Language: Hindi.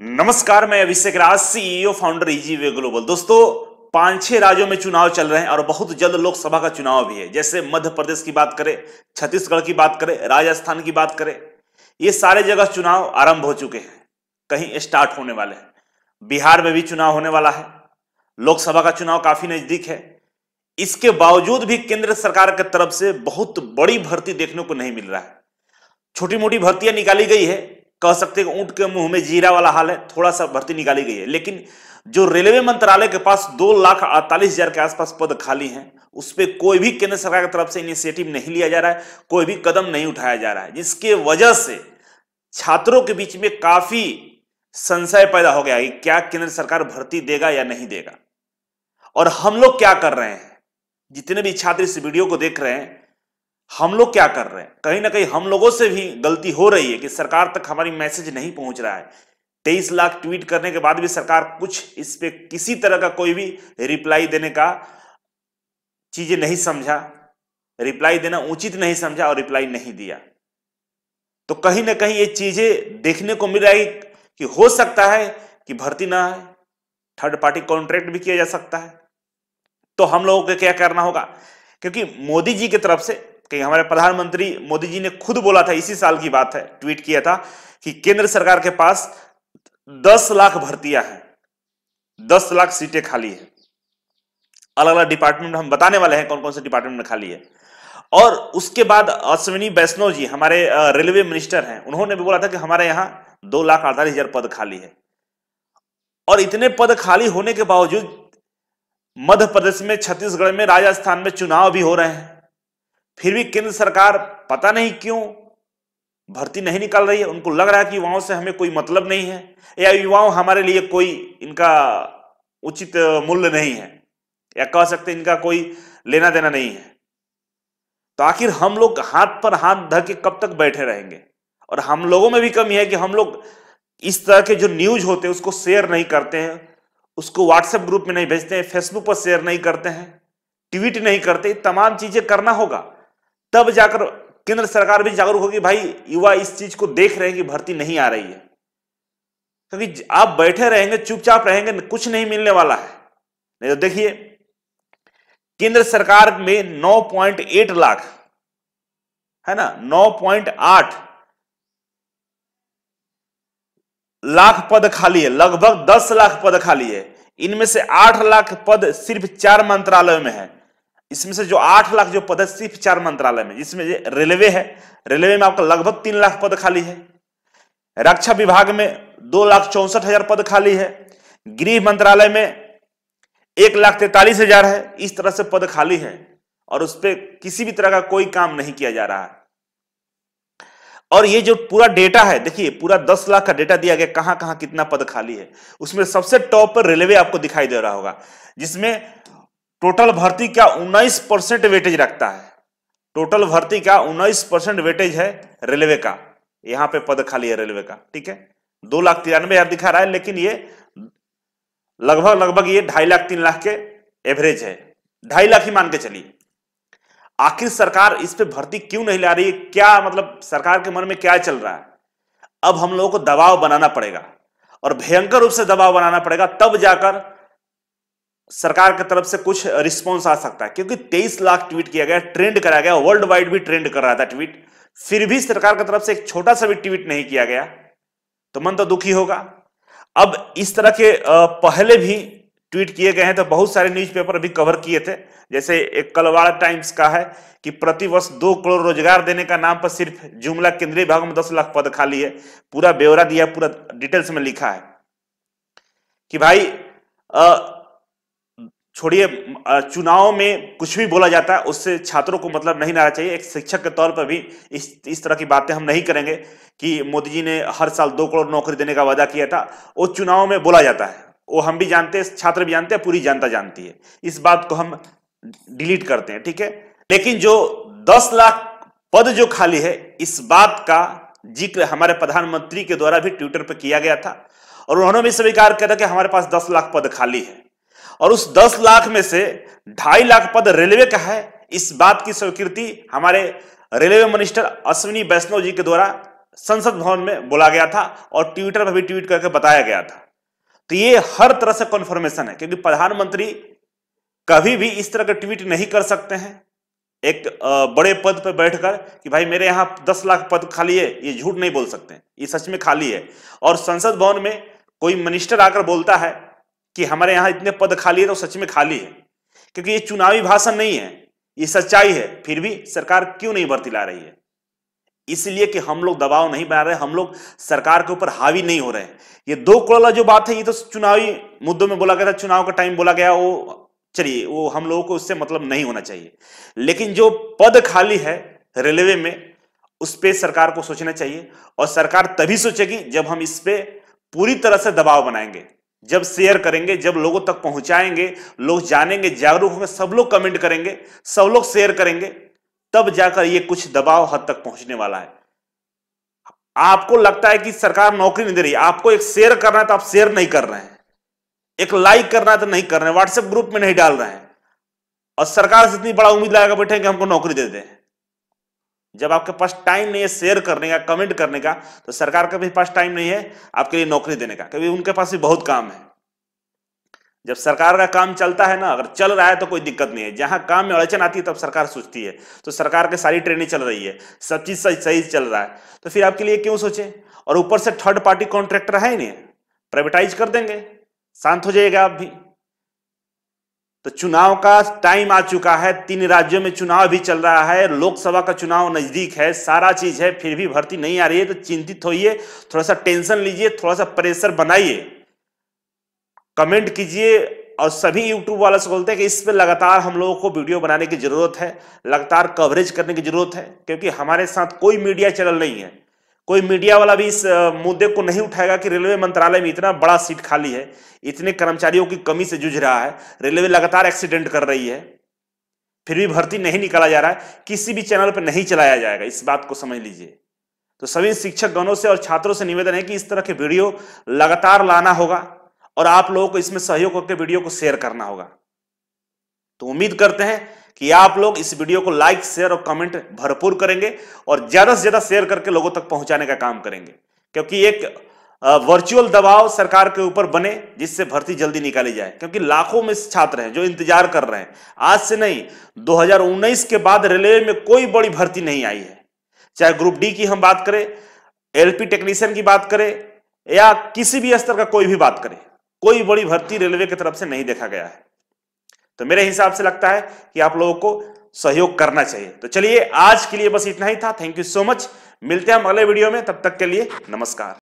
नमस्कार मैं अभिषेक राज सीईओ फाउंडर वे ग्लोबल दोस्तों पांच छह राज्यों में चुनाव चल रहे हैं और बहुत जल्द लोकसभा का चुनाव भी है जैसे मध्य प्रदेश की बात करें छत्तीसगढ़ की बात करें राजस्थान की बात करें ये सारे जगह चुनाव आरंभ हो चुके हैं कहीं स्टार्ट होने वाले हैं बिहार में भी चुनाव होने वाला है लोकसभा का चुनाव काफी नजदीक है इसके बावजूद भी केंद्र सरकार की के तरफ से बहुत बड़ी भर्ती देखने को नहीं मिल रहा है छोटी मोटी भर्तियां निकाली गई है कह सकते हैं ऊंट के मुंह में जीरा वाला हाल है थोड़ा सा भर्ती निकाली गई है लेकिन जो रेलवे मंत्रालय के पास दो लाख अड़तालीस हजार के आसपास पद खाली हैं उस पर कोई भी केंद्र सरकार की तरफ से इनिशिएटिव नहीं लिया जा रहा है कोई भी कदम नहीं उठाया जा रहा है जिसके वजह से छात्रों के बीच में काफी संशय पैदा हो गया कि क्या केंद्र सरकार भर्ती देगा या नहीं देगा और हम लोग क्या कर रहे हैं जितने भी छात्र इस वीडियो को देख रहे हैं हम लोग क्या कर रहे हैं कहीं ना कहीं हम लोगों से भी गलती हो रही है कि सरकार तक हमारी मैसेज नहीं पहुंच रहा है तेईस लाख ट्वीट करने के बाद भी सरकार कुछ इस पर किसी तरह का कोई भी रिप्लाई देने का चीजें नहीं समझा रिप्लाई देना उचित नहीं समझा और रिप्लाई नहीं दिया तो कहीं ना कहीं ये चीजें देखने को मिल रही कि हो सकता है कि भर्ती ना है थर्ड पार्टी कॉन्ट्रैक्ट भी किया जा सकता है तो हम लोगों को क्या करना होगा क्योंकि मोदी जी की तरफ से कि हमारे प्रधानमंत्री मोदी जी ने खुद बोला था इसी साल की बात है ट्वीट किया था कि केंद्र सरकार के पास दस लाख भर्तियां हैं दस लाख सीटें खाली है अलग अलग डिपार्टमेंट हम बताने वाले हैं कौन कौन से डिपार्टमेंट में खाली है और उसके बाद अश्विनी वैष्णव जी हमारे रेलवे मिनिस्टर हैं उन्होंने भी बोला था कि हमारे यहाँ दो लाख अड़तालीस हजार पद खाली है और इतने पद खाली होने के बावजूद मध्य प्रदेश में छत्तीसगढ़ में राजस्थान में चुनाव भी हो रहे हैं फिर भी केंद्र सरकार पता नहीं क्यों भर्ती नहीं निकाल रही है उनको लग रहा है कि युवाओं से हमें कोई मतलब नहीं है या युवाओं हमारे लिए कोई इनका उचित मूल्य नहीं है या कह सकते इनका कोई लेना देना नहीं है तो आखिर हम लोग हाथ पर हाथ धर के कब तक बैठे रहेंगे और हम लोगों में भी कमी है कि हम लोग इस तरह के जो न्यूज होते हैं उसको शेयर नहीं करते हैं उसको व्हाट्सएप ग्रुप में नहीं भेजते हैं फेसबुक पर शेयर नहीं करते हैं ट्वीट नहीं करते तमाम चीजें करना होगा तब जाकर केंद्र सरकार भी जागरूक होगी भाई युवा इस चीज को देख रहे हैं कि भर्ती नहीं आ रही है क्योंकि आप बैठे रहेंगे चुपचाप रहेंगे कुछ नहीं मिलने वाला है नहीं तो देखिए केंद्र सरकार में 9.8 लाख है ना 9.8 लाख पद खाली है लगभग 10 लाख पद खाली है इनमें से 8 लाख पद सिर्फ चार मंत्रालयों में है इसमें से जो आठ लाख जो पद है सिर्फ चार मंत्रालय में जिसमें रेलवे है रेलवे में आपका लगभग तीन लाख पद खाली है रक्षा विभाग में दो लाख चौसठ हजार पद खाली है गृह मंत्रालय में एक लाख तैतालीस हजार है इस तरह से पद खाली है और उस पर किसी भी तरह का कोई काम नहीं किया जा रहा है और ये जो पूरा डेटा है देखिए पूरा दस लाख का डेटा दिया गया कहां कहां कितना पद खाली है उसमें सबसे टॉप पर रेलवे आपको दिखाई दे रहा होगा जिसमें टोटल भर्ती का 19 परसेंट वेटेज रखता है टोटल भर्ती का 19 परसेंट वेटेज है रेलवे का यहां पे पद खाली है रेलवे का ठीक है दो लाख तिरानवे हजार दिखा रहा है लेकिन ये लगभग लगभग ये ढाई लाख तीन लाख के एवरेज है ढाई लाख ही मान के चलिए आखिर सरकार इस पे भर्ती क्यों नहीं ला रही है क्या मतलब सरकार के मन में क्या चल रहा है अब हम लोगों को दबाव बनाना पड़ेगा और भयंकर रूप से दबाव बनाना पड़ेगा तब जाकर सरकार की तरफ से कुछ रिस्पॉन्स आ सकता है क्योंकि 23 लाख ट्वीट किया गया ट्रेंड करा गया वर्ल्ड वाइड भी ट्रेंड कर रहा था ट्वीट फिर भी सरकार की तरफ से एक छोटा सा भी ट्वीट नहीं किया गया तो मन तो दुखी होगा अब इस तरह के पहले भी ट्वीट किए गए हैं तो बहुत सारे न्यूज़पेपर भी कवर किए थे जैसे एक कलवाड़ा टाइम्स का है कि प्रति वर्ष दो करोड़ रोजगार देने का नाम पर सिर्फ जुमला केंद्रीय भाग में दस लाख पद खाली है पूरा ब्यौरा दिया पूरा डिटेल्स में लिखा है कि भाई आ, छोड़िए चुनाव में कुछ भी बोला जाता है उससे छात्रों को मतलब नहीं आना चाहिए एक शिक्षक के तौर पर भी इस इस तरह की बातें हम नहीं करेंगे कि मोदी जी ने हर साल दो करोड़ नौकरी देने का वादा किया था वो चुनाव में बोला जाता है वो हम भी जानते हैं छात्र भी जानते हैं पूरी जनता जानती है इस बात को हम डिलीट करते हैं ठीक है लेकिन जो दस लाख पद जो खाली है इस बात का जिक्र हमारे प्रधानमंत्री के द्वारा भी ट्विटर पर किया गया था और उन्होंने भी स्वीकार किया था कि हमारे पास दस लाख पद खाली है और उस दस लाख में से ढाई लाख पद रेलवे का है इस बात की स्वीकृति हमारे रेलवे मिनिस्टर अश्विनी वैष्णव जी के द्वारा संसद भवन में बोला गया था और ट्विटर पर भी ट्वीट करके बताया गया था तो ये हर तरह से कन्फर्मेशन है क्योंकि प्रधानमंत्री कभी भी इस तरह के ट्वीट नहीं कर सकते हैं एक बड़े पद पर बैठकर कि भाई मेरे यहाँ दस लाख पद खाली है ये झूठ नहीं बोल सकते ये सच में खाली है और संसद भवन में कोई मिनिस्टर आकर बोलता है कि हमारे यहां इतने पद खाली है तो सच में खाली है क्योंकि ये चुनावी भाषण नहीं है ये सच्चाई है फिर भी सरकार क्यों नहीं ला रही है इसलिए कि हम लोग दबाव नहीं बना रहे हम लोग सरकार के ऊपर हावी नहीं हो रहे हैं ये दो करोड़ जो बात है ये तो चुनावी मुद्दों में बोला गया था चुनाव का टाइम बोला गया वो चलिए वो हम लोगों को उससे मतलब नहीं होना चाहिए लेकिन जो पद खाली है रेलवे में उस पर सरकार को सोचना चाहिए और सरकार तभी सोचेगी जब हम इस पर पूरी तरह से दबाव बनाएंगे जब शेयर करेंगे जब लोगों तक पहुंचाएंगे लोग जानेंगे जागरूक होंगे सब लोग कमेंट करेंगे सब लोग शेयर करेंगे तब जाकर ये कुछ दबाव हद तक पहुंचने वाला है आपको लगता है कि सरकार नौकरी नहीं दे रही आपको एक शेयर करना है तो आप शेयर नहीं कर रहे हैं एक लाइक करना तो नहीं कर रहे हैं व्हाट्सएप ग्रुप में नहीं डाल रहे हैं और सरकार से इतनी बड़ा उम्मीद लगाकर बैठे कि हमको नौकरी दे दें जब आपके पास टाइम नहीं है शेयर करने का कमेंट करने का तो सरकार के भी पास टाइम नहीं है आपके लिए नौकरी देने का क्योंकि उनके पास भी बहुत काम है जब सरकार का काम चलता है ना अगर चल रहा है तो कोई दिक्कत नहीं है जहां काम में अड़चन आती है तब सरकार सोचती है तो सरकार के सारी ट्रेनिंग चल रही है सब चीज सही सही चल रहा है तो फिर आपके लिए क्यों सोचे और ऊपर से थर्ड पार्टी कॉन्ट्रैक्टर है ही नहीं प्राइवेटाइज कर देंगे शांत हो जाएगा आप भी तो चुनाव का टाइम आ चुका है तीन राज्यों में चुनाव भी चल रहा है लोकसभा का चुनाव नज़दीक है सारा चीज है फिर भी भर्ती नहीं आ रही है तो चिंतित होइए थोड़ा सा टेंशन लीजिए थोड़ा सा प्रेशर बनाइए कमेंट कीजिए और सभी यूट्यूब वाले से बोलते हैं कि इस पर लगातार हम लोगों को वीडियो बनाने की ज़रूरत है लगातार कवरेज करने की ज़रूरत है क्योंकि हमारे साथ कोई मीडिया चैनल नहीं है कोई मीडिया वाला भी इस मुद्दे को नहीं उठाएगा कि रेलवे मंत्रालय में इतना बड़ा सीट खाली है इतने कर्मचारियों की कमी से जूझ रहा है रेलवे लगातार एक्सीडेंट कर रही है फिर भी भर्ती नहीं निकाला जा रहा है किसी भी चैनल पर नहीं चलाया जाएगा इस बात को समझ लीजिए तो सभी शिक्षक गणों से और छात्रों से निवेदन है कि इस तरह के वीडियो लगातार लाना होगा और आप लोगों को इसमें सहयोग करके वीडियो को शेयर करना होगा तो उम्मीद करते हैं कि आप लोग इस वीडियो को लाइक शेयर और कमेंट भरपूर करेंगे और ज्यादा से ज्यादा शेयर करके लोगों तक पहुंचाने का काम करेंगे क्योंकि एक वर्चुअल दबाव सरकार के ऊपर बने जिससे भर्ती जल्दी निकाली जाए क्योंकि लाखों में छात्र हैं जो इंतजार कर रहे हैं आज से नहीं 2019 के बाद रेलवे में कोई बड़ी भर्ती नहीं आई है चाहे ग्रुप डी की हम बात करें एलपी टेक्नीशियन की बात करें या किसी भी स्तर का कोई भी बात करें कोई बड़ी भर्ती रेलवे की तरफ से नहीं देखा गया है तो मेरे हिसाब से लगता है कि आप लोगों को सहयोग करना चाहिए तो चलिए आज के लिए बस इतना ही था थैंक यू सो मच मिलते हैं हम अगले वीडियो में तब तक के लिए नमस्कार